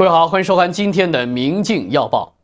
各位好，欢迎收看今天的《明镜要报》。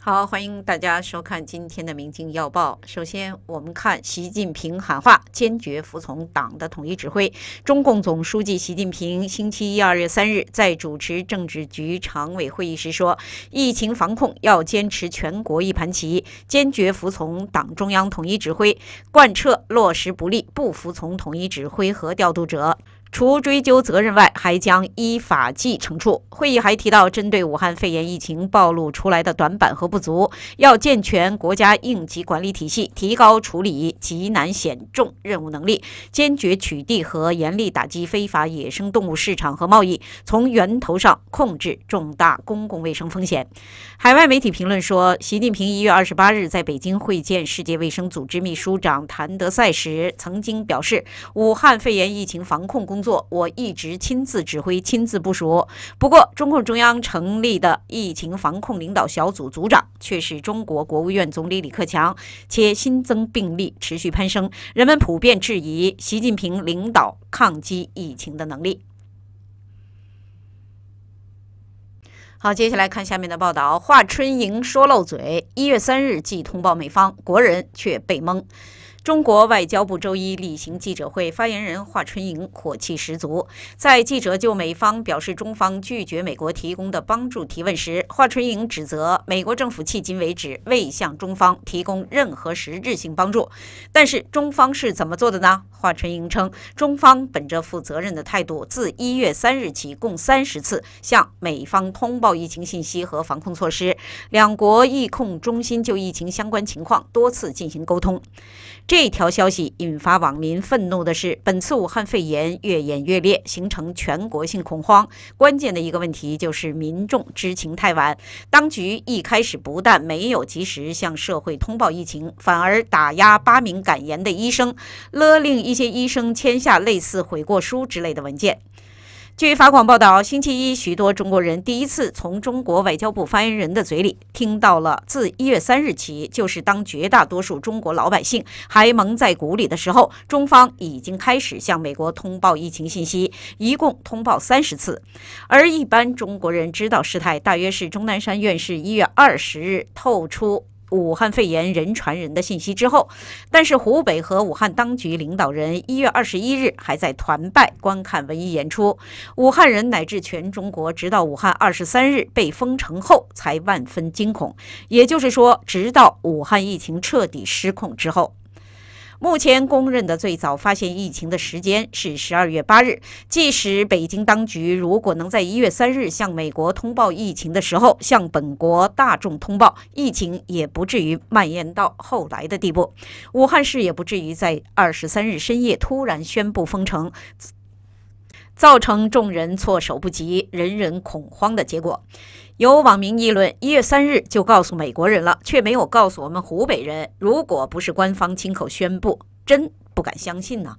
好，欢迎大家收看今天的《明镜要报》。首先，我们看习近平喊话：坚决服从党的统一指挥。中共总书记习近平星期一（二月三日）在主持政治局常委会议时说，疫情防控要坚持全国一盘棋，坚决服从党中央统一指挥，贯彻落实不力、不服从统一指挥和调度者。除追究责任外，还将依法继惩处。会议还提到，针对武汉肺炎疫情暴露出来的短板和不足，要健全国家应急管理体系，提高处理急难险重任务能力，坚决取缔和严厉打击非法野生动物市场和贸易，从源头上控制重大公共卫生风险。海外媒体评论说，习近平一月二十八日在北京会见世界卫生组织秘书长谭德赛时，曾经表示，武汉肺炎疫情防控工。作，我一直亲自指挥、亲自部署。不过，中共中央成立的疫情防控领导小组组长却是中国国务院总理李克强，且新增病例持续攀升，人们普遍质疑习近平领导抗击疫情的能力。好，接下来看下面的报道：华春莹说漏嘴，一月三日即通报美方，国人却被蒙。中国外交部周一例行记者会，发言人华春莹火气十足。在记者就美方表示中方拒绝美国提供的帮助提问时，华春莹指责美国政府迄今为止未向中方提供任何实质性帮助。但是中方是怎么做的呢？华春莹称，中方本着负责任的态度，自一月三日起共三十次向美方通报疫情信息和防控措施，两国疫控中心就疫情相关情况多次进行沟通。这这条消息引发网民愤怒的是，本次武汉肺炎越演越烈，形成全国性恐慌。关键的一个问题就是民众知情太晚，当局一开始不但没有及时向社会通报疫情，反而打压八名敢言的医生，勒令一些医生签下类似悔过书之类的文件。据法广报道，星期一，许多中国人第一次从中国外交部发言人的嘴里听到了：自一月三日起，就是当绝大多数中国老百姓还蒙在鼓里的时候，中方已经开始向美国通报疫情信息，一共通报三十次。而一般中国人知道事态，大约是钟南山院士一月二十日透出。武汉肺炎人传人的信息之后，但是湖北和武汉当局领导人一月二十一日还在团拜观看文艺演出，武汉人乃至全中国直到武汉二十三日被封城后才万分惊恐，也就是说，直到武汉疫情彻底失控之后。目前公认的最早发现疫情的时间是十二月八日。即使北京当局如果能在一月三日向美国通报疫情的时候，向本国大众通报疫情，也不至于蔓延到后来的地步。武汉市也不至于在二十三日深夜突然宣布封城，造成众人措手不及、人人恐慌的结果。有网民议论，一月三日就告诉美国人了，却没有告诉我们湖北人。如果不是官方亲口宣布，真不敢相信呢。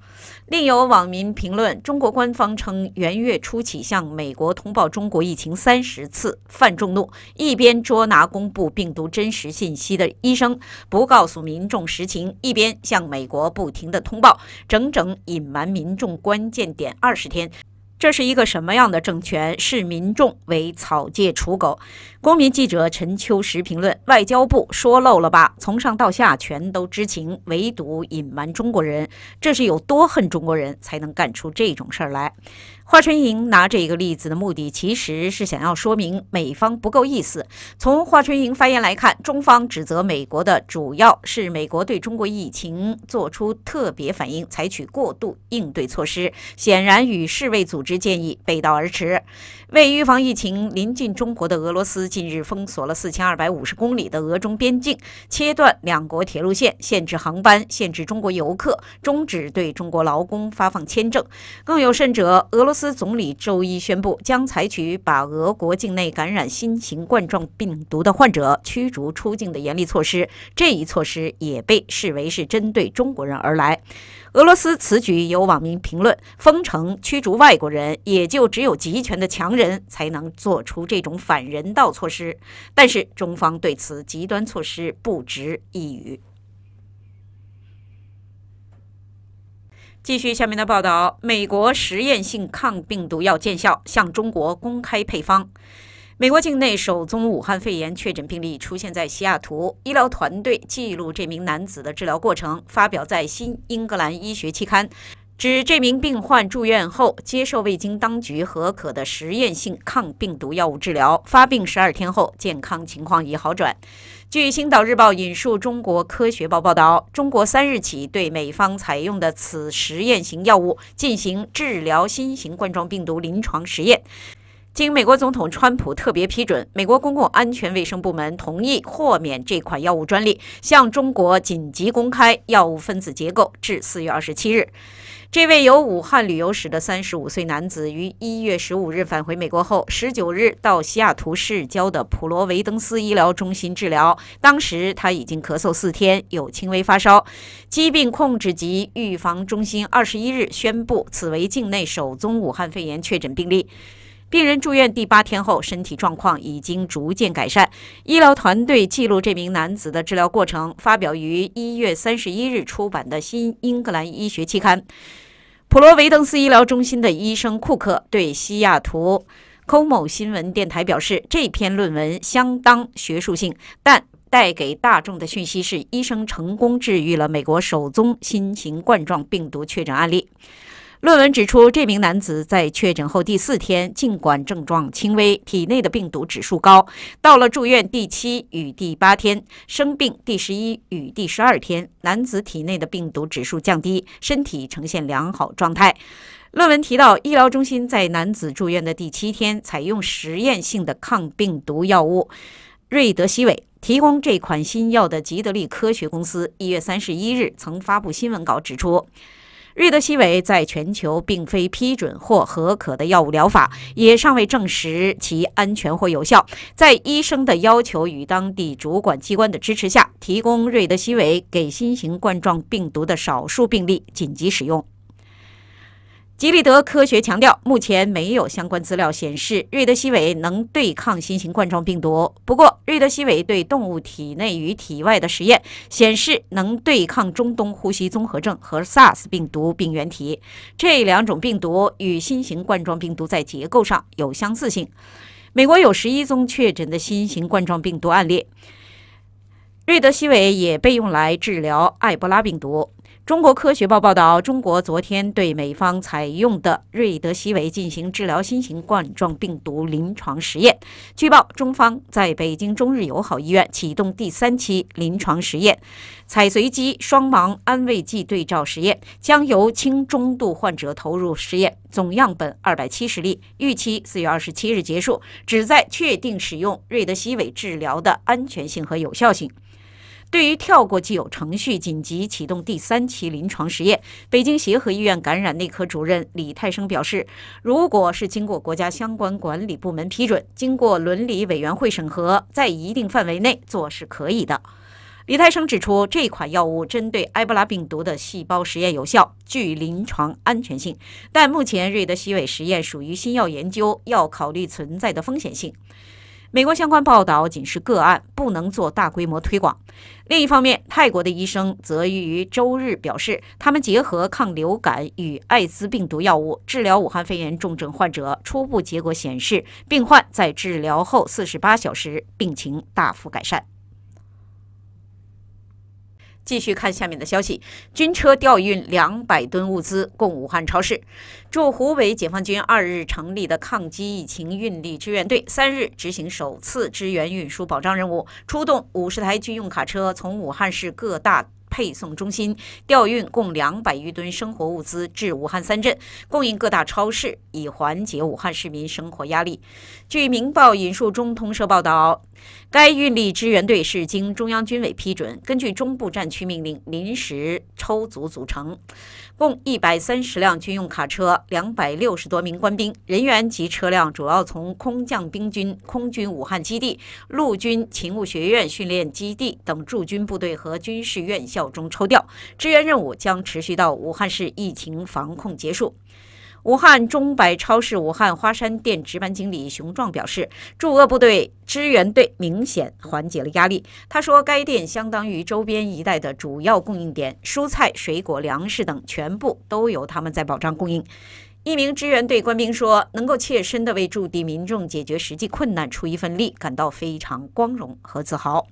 另有网民评论，中国官方称元月初起向美国通报中国疫情三十次，犯众怒。一边捉拿公布病毒真实信息的医生，不告诉民众实情，一边向美国不停的通报，整整隐瞒民众关键点二十天。这是一个什么样的政权？视民众为草芥、刍狗。公民记者陈秋实评论：外交部说漏了吧？从上到下全都知情，唯独隐瞒中国人。这是有多恨中国人，才能干出这种事儿来？华春莹拿这个例子的目的，其实是想要说明美方不够意思。从华春莹发言来看，中方指责美国的主要是美国对中国疫情做出特别反应，采取过度应对措施，显然与世卫组织建议背道而驰。为预防疫情，临近中国的俄罗斯近日封锁了四千二百五十公里的俄中边境，切断两国铁路线，限制航班，限制中国游客，终止对中国劳工发放签证。更有甚者，俄罗斯总理周一宣布将采取把俄国境内感染新型冠状病毒的患者驱逐出境的严厉措施。这一措施也被视为是针对中国人而来。俄罗斯此举有网民评论：封城、驱逐外国人，也就只有集权的强人才能做出这种反人道措施。但是中方对此极端措施不值一语。继续下面的报道：美国实验性抗病毒药见效，向中国公开配方。美国境内首宗武汉肺炎确诊病例出现在西雅图，医疗团队记录这名男子的治疗过程，发表在《新英格兰医学期刊》，指这名病患住院后接受未经当局许可的实验性抗病毒药物治疗，发病十二天后健康情况已好转。据《星岛日报》引述中国科学报报道，中国三日起对美方采用的此实验型药物进行治疗新型冠状病毒临床实验。经美国总统川普特别批准，美国公共安全卫生部门同意豁免这款药物专利，向中国紧急公开药物分子结构。至四月二十七日，这位由武汉旅游史的三十五岁男子于一月十五日返回美国后，十九日到西雅图市郊的普罗维登斯医疗中心治疗。当时他已经咳嗽四天，有轻微发烧。疾病控制及预防中心二十一日宣布，此为境内首宗武汉肺炎确诊病例。病人住院第八天后，身体状况已经逐渐改善。医疗团队记录这名男子的治疗过程，发表于一月三十一日出版的《新英格兰医学期刊》。普罗维登斯医疗中心的医生库克对西雅图空某新闻电台表示：“这篇论文相当学术性，但带给大众的讯息是，医生成功治愈了美国首宗新型冠状病毒确诊案例。”论文指出，这名男子在确诊后第四天，尽管症状轻微，体内的病毒指数高；到了住院第七与第八天，生病第十一与第十二天，男子体内的病毒指数降低，身体呈现良好状态。论文提到，医疗中心在男子住院的第七天，采用实验性的抗病毒药物瑞德西韦。提供这款新药的吉德利科学公司一月三十一日曾发布新闻稿指出。瑞德西韦在全球并非批准或合可的药物疗法，也尚未证实其安全或有效。在医生的要求与当地主管机关的支持下，提供瑞德西韦给新型冠状病毒的少数病例紧急使用。吉利德科学强调，目前没有相关资料显示瑞德西韦能对抗新型冠状病毒。不过，瑞德西韦对动物体内与体外的实验显示，能对抗中东呼吸综合症和 SARS 病毒病原体。这两种病毒与新型冠状病毒在结构上有相似性。美国有十一宗确诊的新型冠状病毒案例。瑞德西韦也被用来治疗埃博拉病毒。中国科学报报道，中国昨天对美方采用的瑞德西韦进行治疗新型冠状病毒临床实验。据报，中方在北京中日友好医院启动第三期临床实验，采随机双盲安慰剂对照实验，将由轻中度患者投入实验，总样本二百七十例，预期四月二十七日结束，旨在确定使用瑞德西韦治疗的安全性和有效性。对于跳过既有程序紧急启动第三期临床实验，北京协和医院感染内科主任李太生表示，如果是经过国家相关管理部门批准，经过伦理委员会审核，在一定范围内做是可以的。李太生指出，这款药物针对埃博拉病毒的细胞实验有效，具临床安全性，但目前瑞德西韦实验属于新药研究，要考虑存在的风险性。美国相关报道仅是个案，不能做大规模推广。另一方面，泰国的医生则于周日表示，他们结合抗流感与艾滋病毒药物治疗武汉肺炎重症患者，初步结果显示，病患在治疗后48小时病情大幅改善。继续看下面的消息：军车调运两百吨物资供武汉超市。驻湖北解放军二日成立的抗击疫情运力支援队，三日执行首次支援运输保障任务，出动五十台军用卡车，从武汉市各大。配送中心调运共两百余吨生活物资至武汉三镇，供应各大超市，以缓解武汉市民生活压力。据《明报》引述中通社报道，该运力支援队是经中央军委批准，根据中部战区命令临时抽组组成。共一百三十辆军用卡车、两百六十多名官兵人员及车辆，主要从空降兵军、空军武汉基地、陆军勤务学院训练基地等驻军部队和军事院校中抽调。支援任务将持续到武汉市疫情防控结束。武汉中百超市武汉花山店值班经理熊壮表示，驻鄂部队支援队明显缓解了压力。他说，该店相当于周边一带的主要供应点，蔬菜、水果、粮食等全部都由他们在保障供应。一名支援队官兵说：“能够切身的为驻地民众解决实际困难出一份力，感到非常光荣和自豪。”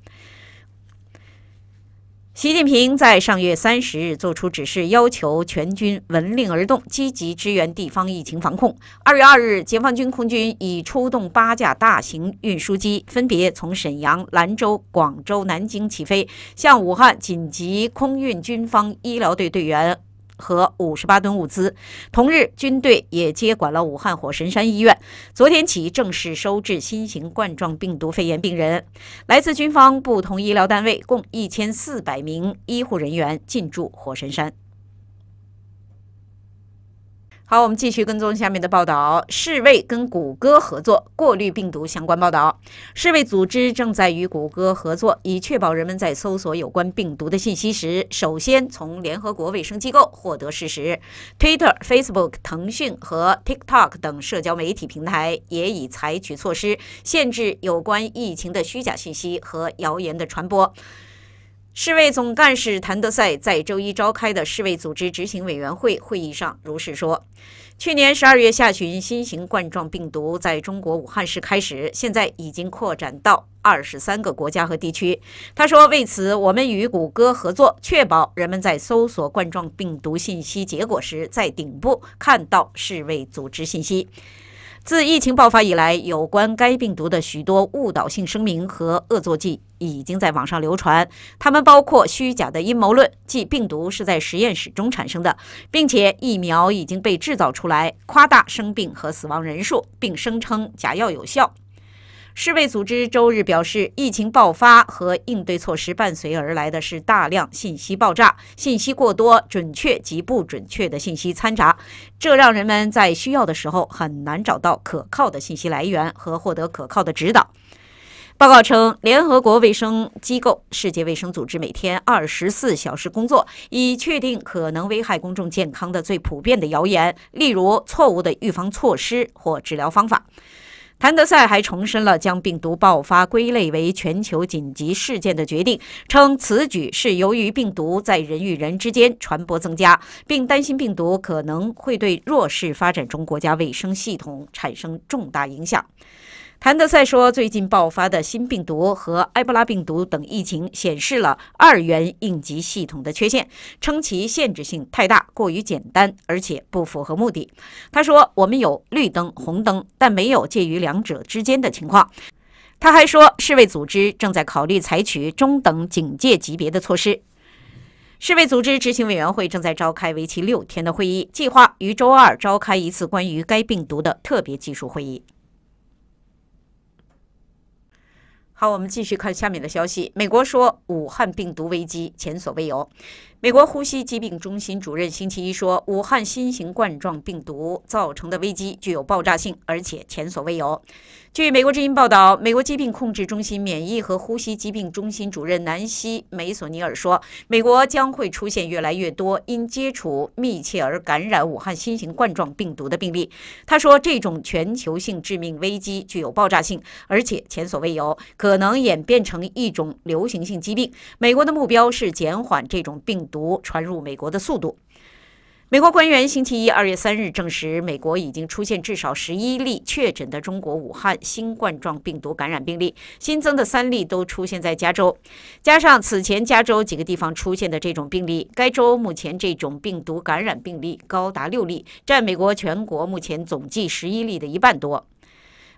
习近平在上月三十日作出指示，要求全军闻令而动，积极支援地方疫情防控。二月二日，解放军空军已出动八架大型运输机，分别从沈阳、兰州、广州、南京起飞，向武汉紧急空运军方医疗队队员。和五十八吨物资。同日，军队也接管了武汉火神山医院。昨天起，正式收治新型冠状病毒肺炎病人。来自军方不同医疗单位共一千四百名医护人员进驻火神山。好，我们继续跟踪下面的报道。世卫跟谷歌合作过滤病毒相关报道。世卫组织正在与谷歌合作，以确保人们在搜索有关病毒的信息时，首先从联合国卫生机构获得事实。Twitter、Facebook、腾讯和 TikTok 等社交媒体平台也已采取措施，限制有关疫情的虚假信息和谣言的传播。世卫总干事谭德赛在周一召开的世卫组织执行委员会会议上如是说：“去年十二月下旬，新型冠状病毒在中国武汉市开始，现在已经扩展到二十三个国家和地区。”他说：“为此，我们与谷歌合作，确保人们在搜索冠状病毒信息结果时，在顶部看到世卫组织信息。”自疫情爆发以来，有关该病毒的许多误导性声明和恶作剧已经在网上流传。他们包括虚假的阴谋论，即病毒是在实验室中产生的，并且疫苗已经被制造出来；夸大生病和死亡人数，并声称假药有效。世卫组织周日表示，疫情爆发和应对措施伴随而来的是大量信息爆炸，信息过多、准确及不准确的信息掺杂，这让人们在需要的时候很难找到可靠的信息来源和获得可靠的指导。报告称，联合国卫生机构世界卫生组织每天二十四小时工作，以确定可能危害公众健康的最普遍的谣言，例如错误的预防措施或治疗方法。谭德赛还重申了将病毒爆发归类为全球紧急事件的决定，称此举是由于病毒在人与人之间传播增加，并担心病毒可能会对弱势发展中国家卫生系统产生重大影响。谭德赛说，最近爆发的新病毒和埃博拉病毒等疫情显示了二元应急系统的缺陷，称其限制性太大、过于简单，而且不符合目的。他说：“我们有绿灯、红灯，但没有介于两者之间的情况。”他还说，世卫组织正在考虑采取中等警戒级别的措施。世卫组织执行委员会正在召开为期六天的会议，计划于周二召开一次关于该病毒的特别技术会议。好，我们继续看下面的消息。美国说武汉病毒危机前所未有。美国呼吸疾病中心主任星期一说，武汉新型冠状病毒造成的危机具有爆炸性，而且前所未有。据美国之音报道，美国疾病控制中心免疫和呼吸疾病中心主任南希·梅索尼尔说，美国将会出现越来越多因接触密切而感染武汉新型冠状病毒的病例。他说，这种全球性致命危机具有爆炸性，而且前所未有，可能演变成一种流行性疾病。美国的目标是减缓这种病毒传入美国的速度。美国官员星期一二月三日证实，美国已经出现至少十一例确诊的中国武汉新冠状病毒感染病例。新增的三例都出现在加州，加上此前加州几个地方出现的这种病例，该州目前这种病毒感染病例高达六例，占美国全国目前总计十一例的一半多。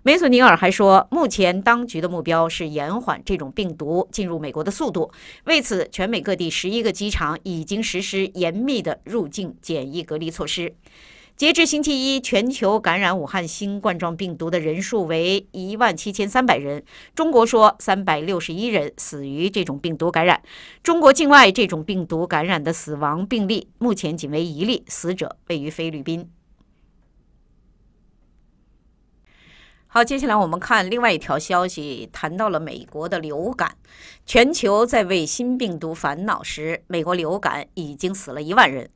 梅索尼尔还说，目前当局的目标是延缓这种病毒进入美国的速度。为此，全美各地十一个机场已经实施严密的入境检疫隔离措施。截至星期一，全球感染武汉新冠状病毒的人数为一万七千三百人。中国说，三百六十一人死于这种病毒感染。中国境外这种病毒感染的死亡病例目前仅为一例，死者位于菲律宾。好，接下来我们看另外一条消息，谈到了美国的流感。全球在为新病毒烦恼时，美国流感已经死了一万人。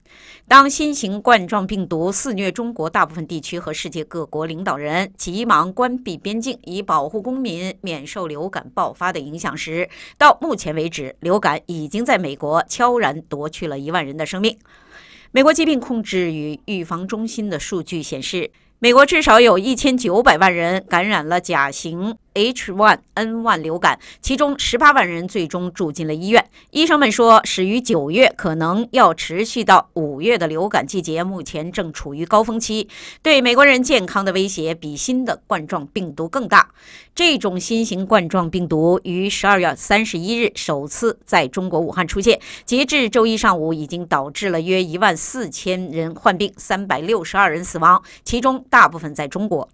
当新型冠状病毒肆虐中国大部分地区和世界各国，领导人急忙关闭边境，以保护公民免受流感爆发的影响时，到目前为止，流感已经在美国悄然夺去了一万人的生命。美国疾病控制与预防中心的数据显示。美国至少有一千九百万人感染了甲型 H1N1 流感，其中十八万人最终住进了医院。医生们说，始于九月、可能要持续到五月的流感季节目前正处于高峰期，对美国人健康的威胁比新的冠状病毒更大。这种新型冠状病毒于十二月三十一日首次在中国武汉出现，截至周一上午，已经导致了约一万四千人患病，三百六十二人死亡，其中。大部分在中国。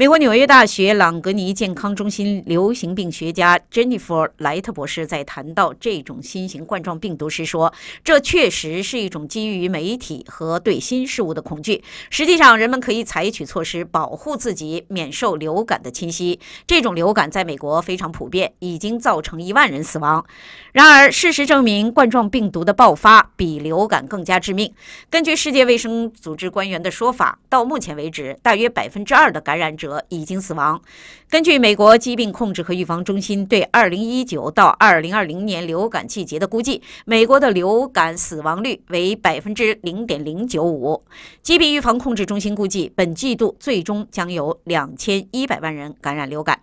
美国纽约大学朗格尼健康中心流行病学家 Jennifer 莱特博士在谈到这种新型冠状病毒时说：“这确实是一种基于媒体和对新事物的恐惧。实际上，人们可以采取措施保护自己免受流感的侵袭。这种流感在美国非常普遍，已经造成一万人死亡。然而，事实证明，冠状病毒的爆发比流感更加致命。根据世界卫生组织官员的说法，到目前为止，大约百分之二的感染者。”已经死亡。根据美国疾病控制和预防中心对2019到2020年流感季节的估计，美国的流感死亡率为百分之零点零九五。疾病预防控制中心估计，本季度最终将有两千一百万人感染流感。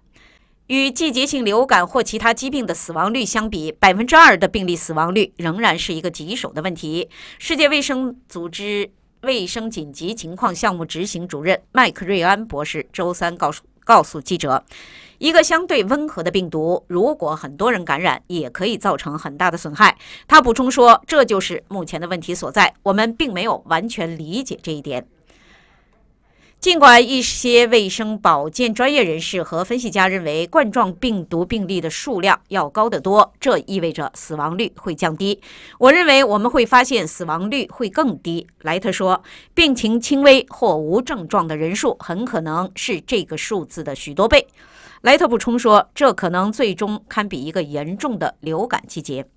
与季节性流感或其他疾病的死亡率相比，百分之二的病例死亡率仍然是一个棘手的问题。世界卫生组织。卫生紧急情况项目执行主任麦克瑞安博士周三告诉告诉记者，一个相对温和的病毒，如果很多人感染，也可以造成很大的损害。他补充说，这就是目前的问题所在，我们并没有完全理解这一点。尽管一些卫生保健专业人士和分析家认为，冠状病毒病例的数量要高得多，这意味着死亡率会降低。我认为我们会发现死亡率会更低，莱特说。病情轻微或无症状的人数很可能是这个数字的许多倍。莱特补充说，这可能最终堪比一个严重的流感季节。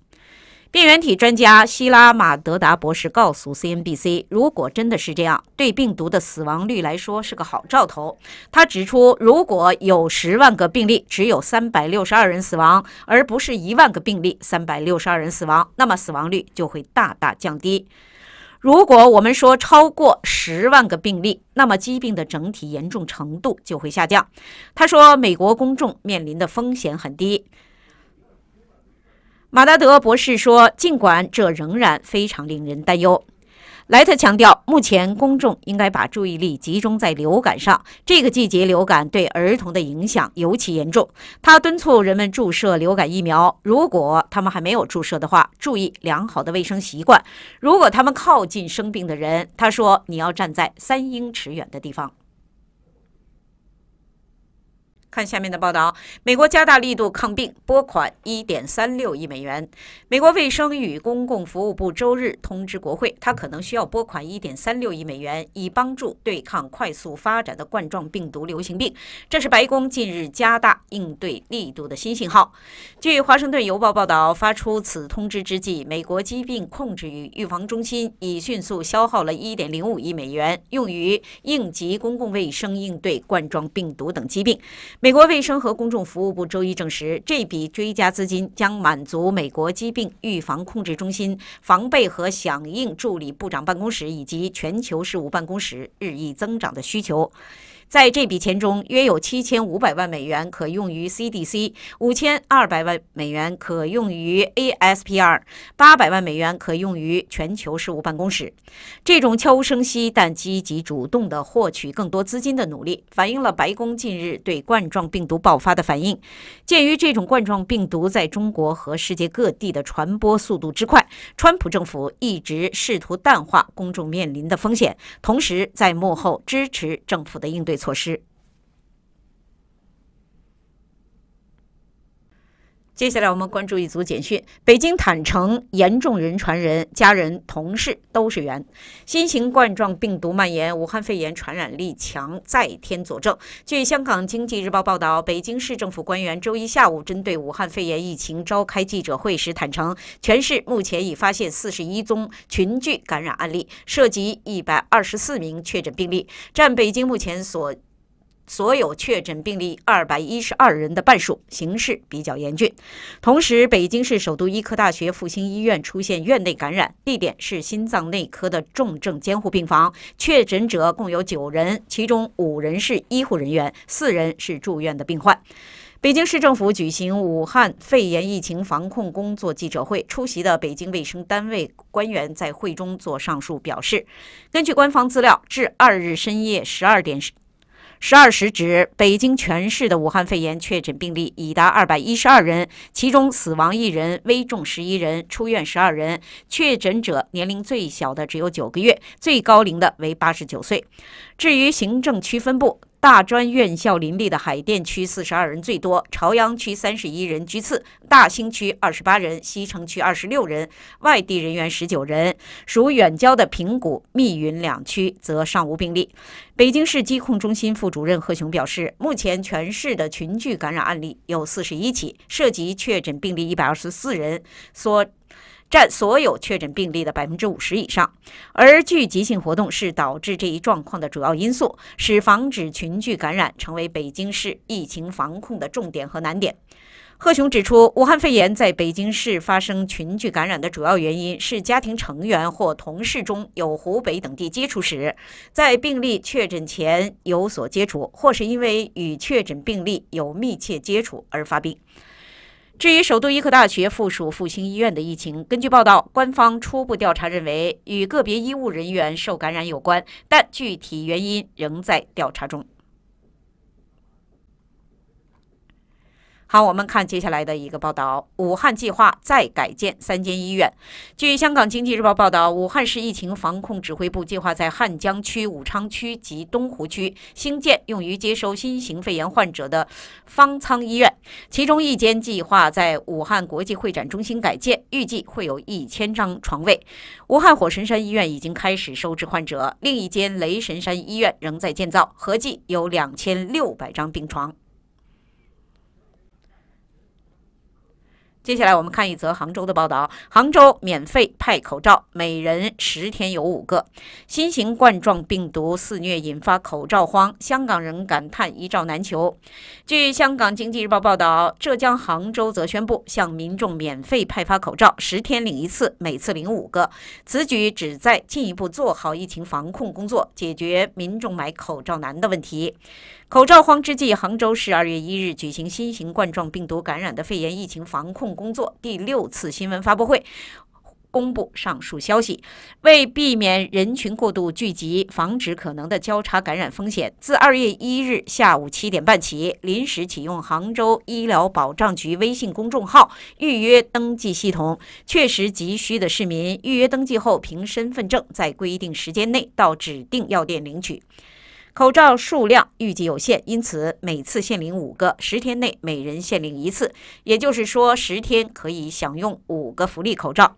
病原体专家希拉马德达博士告诉 CNBC：“ 如果真的是这样，对病毒的死亡率来说是个好兆头。”他指出，如果有十万个病例，只有三百六十二人死亡，而不是一万个病例三百六十二人死亡，那么死亡率就会大大降低。如果我们说超过十万个病例，那么疾病的整体严重程度就会下降。”他说：“美国公众面临的风险很低。”马达德博士说：“尽管这仍然非常令人担忧。”莱特强调，目前公众应该把注意力集中在流感上。这个季节流感对儿童的影响尤其严重。他敦促人们注射流感疫苗，如果他们还没有注射的话。注意良好的卫生习惯。如果他们靠近生病的人，他说：“你要站在三英尺远的地方。”看下面的报道，美国加大力度抗病，拨款一点三六亿美元。美国卫生与公共服务部周日通知国会，它可能需要拨款一点三六亿美元，以帮助对抗快速发展的冠状病毒流行病。这是白宫近日加大应对力度的新信号。据《华盛顿邮报》报道，发出此通知之际，美国疾病控制与预防中心已迅速消耗了一点零五亿美元，用于应急公共卫生应对冠状病毒等疾病。美国卫生和公众服务部周一证实，这笔追加资金将满足美国疾病预防控制中心防备和响应助理部长办公室以及全球事务办公室日益增长的需求。在这笔钱中，约有七千五百万美元可用于 CDC，五千二百万美元可用于 ASPR，八百万美元可用于全球事务办公室。这种悄无声息但积极主动的获取更多资金的努力，反映了白宫近日对冠状病毒爆发的反应。鉴于这种冠状病毒在中国和世界各地的传播速度之快，川普政府一直试图淡化公众面临的风险，同时在幕后支持政府的应对。措施。接下来我们关注一组简讯：北京坦诚严重人传人，家人、同事都是源。新型冠状病毒蔓延，武汉肺炎传染力强，在天佐证。据《香港经济日报》报道，北京市政府官员周一下午针对武汉肺炎疫情召开记者会时坦承，全市目前已发现四十一宗群聚感染案例，涉及一百二十四名确诊病例，占北京目前所。所有确诊病例二百一十二人的半数，形势比较严峻。同时，北京市首都医科大学复兴医院出现院内感染，地点是心脏内科的重症监护病房，确诊者共有九人，其中五人是医护人员，四人是住院的病患。北京市政府举行武汉肺炎疫情防控工作记者会，出席的北京卫生单位官员在会中做上述表示。根据官方资料，至二日深夜十二点十二时止，北京全市的武汉肺炎确诊病例已达二百一十二人，其中死亡一人，危重十一人，出院十二人。确诊者年龄最小的只有九个月，最高龄的为八十九岁。至于行政区分布，大专院校林立的海淀区四十二人最多，朝阳区三十一人居次，大兴区二十八人，西城区二十六人，外地人员十九人。属远郊的平谷、密云两区则尚无病例。北京市疾控中心副主任贺雄表示，目前全市的群聚感染案例有四十一起，涉及确诊病例一百二十四人。所占所有确诊病例的百分之五十以上，而聚集性活动是导致这一状况的主要因素，使防止群聚感染成为北京市疫情防控的重点和难点。贺雄指出，武汉肺炎在北京市发生群聚感染的主要原因是家庭成员或同事中有湖北等地接触史，在病例确诊前有所接触，或是因为与确诊病例有密切接触而发病。至于首都医科大学附属复兴医院的疫情，根据报道，官方初步调查认为与个别医务人员受感染有关，但具体原因仍在调查中。好，我们看接下来的一个报道。武汉计划再改建三间医院。据香港经济日报报道，武汉市疫情防控指挥部计划在汉江区、武昌区及东湖区兴建用于接收新型肺炎患者的方舱医院，其中一间计划在武汉国际会展中心改建，预计会有一千张床位。武汉火神山医院已经开始收治患者，另一间雷神山医院仍在建造，合计有两千六百张病床。接下来我们看一则杭州的报道：杭州免费派口罩，每人十天有五个。新型冠状病毒肆虐，引发口罩荒，香港人感叹一罩难求。据香港经济日报报道，浙江杭州则宣布向民众免费派发口罩，十天领一次，每次领五个。此举旨在进一步做好疫情防控工作，解决民众买口罩难的问题。口罩荒之际，杭州市二月一日举行新型冠状病毒感染的肺炎疫情防控。工作第六次新闻发布会公布上述消息。为避免人群过度聚集，防止可能的交叉感染风险，自二月一日下午七点半起，临时启用杭州医疗保障局微信公众号预约登记系统。确实急需的市民，预约登记后，凭身份证在规定时间内到指定药店领取。口罩数量预计有限，因此每次限领五个，十天内每人限领一次，也就是说，十天可以享用五个福利口罩。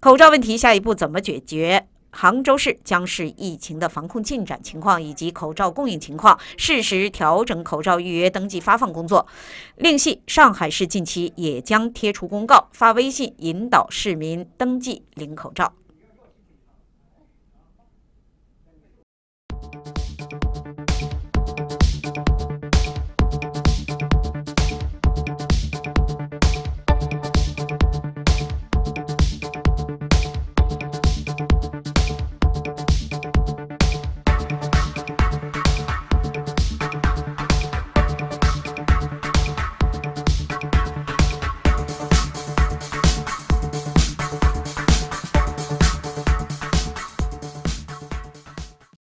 口罩问题下一步怎么解决？杭州市将视疫情的防控进展情况以及口罩供应情况，适时调整口罩预约登记发放工作。另悉，上海市近期也将贴出公告，发微信引导市民登记领口罩。